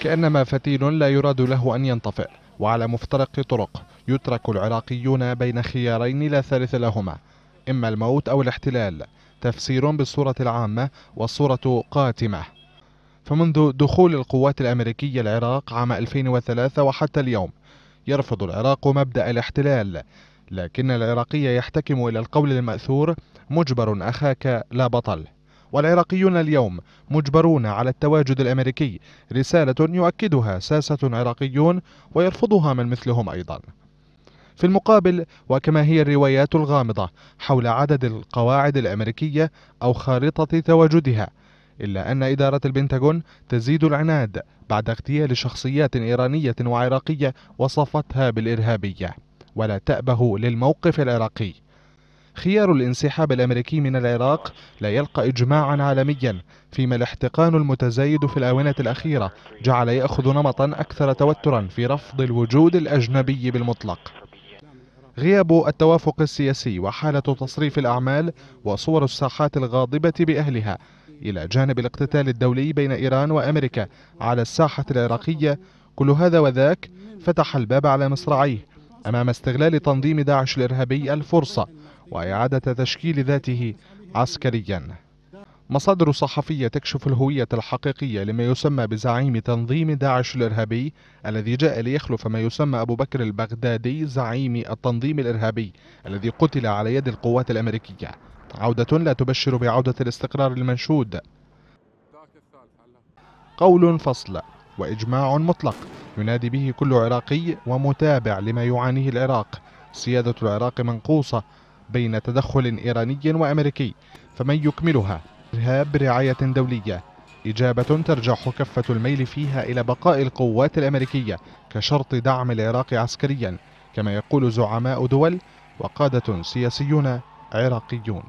كأنما فتيل لا يراد له أن ينطفئ وعلى مفترق طرق يترك العراقيون بين خيارين لا ثالث لهما إما الموت أو الاحتلال تفسير بالصورة العامة والصورة قاتمة فمنذ دخول القوات الأمريكية العراق عام 2003 وحتى اليوم يرفض العراق مبدأ الاحتلال لكن العراقي يحتكم إلى القول المأثور مجبر أخاك لا بطل والعراقيون اليوم مجبرون على التواجد الأمريكي رسالة يؤكدها ساسة عراقيون ويرفضها من مثلهم أيضا في المقابل وكما هي الروايات الغامضة حول عدد القواعد الأمريكية أو خارطة تواجدها إلا أن إدارة البنتاغون تزيد العناد بعد اغتيال شخصيات إيرانية وعراقية وصفتها بالإرهابية ولا تأبه للموقف العراقي خيار الانسحاب الأمريكي من العراق لا يلقى إجماعا عالميا فيما الاحتقان المتزايد في الآونة الأخيرة جعل يأخذ نمطا أكثر توترا في رفض الوجود الأجنبي بالمطلق غياب التوافق السياسي وحالة تصريف الأعمال وصور الساحات الغاضبة بأهلها إلى جانب الاقتتال الدولي بين إيران وأمريكا على الساحة العراقية كل هذا وذاك فتح الباب على مصراعيه أمام استغلال تنظيم داعش الإرهابي الفرصة وإعادة تشكيل ذاته عسكريا مصادر صحفية تكشف الهوية الحقيقية لما يسمى بزعيم تنظيم داعش الإرهابي الذي جاء ليخلف ما يسمى أبو بكر البغدادي زعيم التنظيم الإرهابي الذي قتل على يد القوات الأمريكية عودة لا تبشر بعودة الاستقرار المنشود قول فصل وإجماع مطلق ينادي به كل عراقي ومتابع لما يعانيه العراق سيادة العراق منقوصة بين تدخل إيراني وأمريكي فمن يكملها إرهاب برعاية دولية إجابة ترجح كفة الميل فيها إلى بقاء القوات الأمريكية كشرط دعم العراق عسكريا كما يقول زعماء دول وقادة سياسيون عراقيون